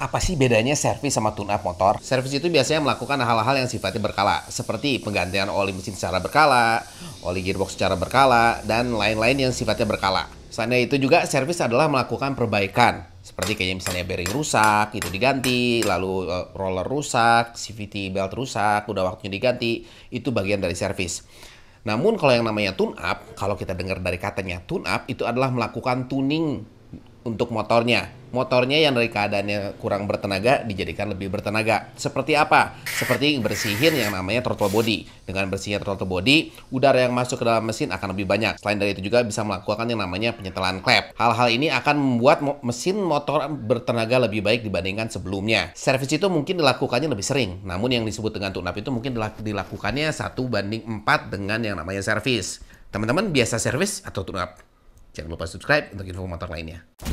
Apa sih bedanya servis sama tune up motor? Servis itu biasanya melakukan hal-hal yang sifatnya berkala, seperti penggantian oli mesin secara berkala, oli gearbox secara berkala, dan lain-lain yang sifatnya berkala. Selain itu juga servis adalah melakukan perbaikan, seperti kayaknya misalnya bearing rusak, itu diganti, lalu eh, roller rusak, CVT belt rusak, udah waktunya diganti, itu bagian dari servis. Namun kalau yang namanya tune up, kalau kita dengar dari katanya tune up, itu adalah melakukan tuning untuk motornya motornya yang dari keadaannya kurang bertenaga dijadikan lebih bertenaga. Seperti apa? Seperti bersihin yang namanya throttle body. Dengan bersihnya throttle body, udara yang masuk ke dalam mesin akan lebih banyak. Selain dari itu juga bisa melakukan yang namanya penyetelan klep. Hal-hal ini akan membuat mesin motor bertenaga lebih baik dibandingkan sebelumnya. Servis itu mungkin dilakukannya lebih sering. Namun yang disebut dengan tune up itu mungkin dilakukannya satu banding 4 dengan yang namanya servis. Teman-teman biasa servis atau tune up? Jangan lupa subscribe untuk info motor lainnya.